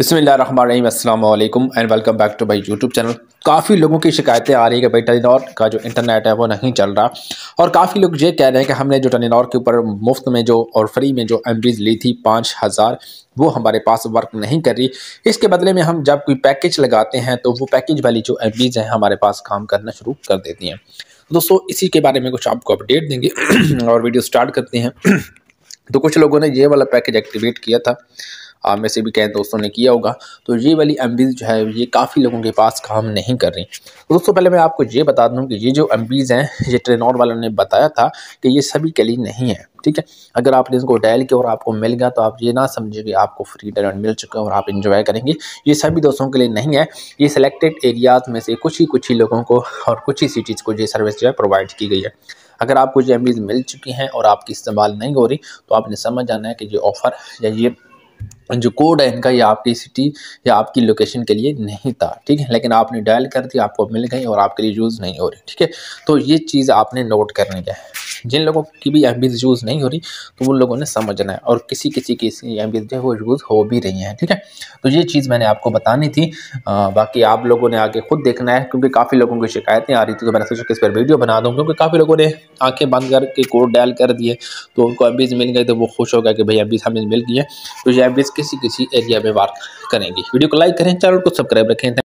अस्सलाम वालेकुम and welcome back to my YouTube channel काफ़ी लोगों की शिकायतें आ रही है कि भाई टेलीनॉर का जो इंटरनेट है वो नहीं चल रहा और काफ़ी लोग ये कह रहे हैं कि हमने जो टेलीनॉर के ऊपर मुफ्त में जो और फ्री में जो एम ली थी पाँच हज़ार वो हमारे पास वर्क नहीं कर रही इसके बदले में हम जब कोई पैकेज लगाते हैं तो वो पैकेज वाली जो एम बीज हैं हमारे पास काम करना शुरू कर देती हैं दोस्तों इसी के बारे में कुछ आपको अपडेट देंगे और वीडियो स्टार्ट करते हैं तो कुछ लोगों ने ये वाला पैकेज एक्टिवेट किया था आप में से भी कई दोस्तों ने किया होगा तो ये वाली एम्बीज़ जो है ये काफ़ी लोगों के पास काम नहीं कर रही तो दोस्तों पहले मैं आपको ये बता दूँ कि ये जो एम्बीज़ हैं ये ट्रेनोर वालों ने बताया था कि ये सभी के लिए नहीं है ठीक है अगर आपने इसको डायल किया और आपको मिल गया तो आप ये ना समझिए कि आपको फ्री डायरेंट मिल चुका है और आप इन्जॉय करेंगे ये सभी दोस्तों के लिए नहीं है ये सिलेक्टेड एरियाज़ में से कुछ ही कुछ ही लोगों को और कुछ ही सिटीज़ को ये सर्विस जो है प्रोवाइड की गई है अगर आपको ये एम मिल चुकी हैं और आपकी इस्तेमाल नहीं हो रही तो आपने समझ जाना है कि ये ऑफ़र या ये जो कोड है इनका ये आपकी सिटी या आपकी लोकेशन के लिए नहीं था ठीक है लेकिन आपने डायल कर दिया आपको मिल गई और आपके लिए यूज़ नहीं हो रही ठीक है तो ये चीज़ आपने नोट करनी है जिन लोगों की भी एम यूज़ नहीं हो रही तो उन लोगों ने समझना है और किसी किसी की एम्बीज जो है वो यूज़ हो भी रही हैं ठीक है तो ये चीज़ मैंने आपको बतानी थी आ, बाकी आप लोगों ने आगे खुद देखना है क्योंकि काफ़ी लोगों की शिकायतें आ रही थी तो मैंने सोचा कि इस पर वीडियो बना दूँ क्योंकि काफ़ी लोगों ने आँखें बंद करके कोड डायल कर दिए तो उनको एम मिल गई तो वो खुश हो गया कि भाई एम्बीज हमें मिल गई है तो ये एम किसी किसी एरिया में वार्क करेंगी वीडियो को लाइक करें चैनल को सब्सक्राइब रखें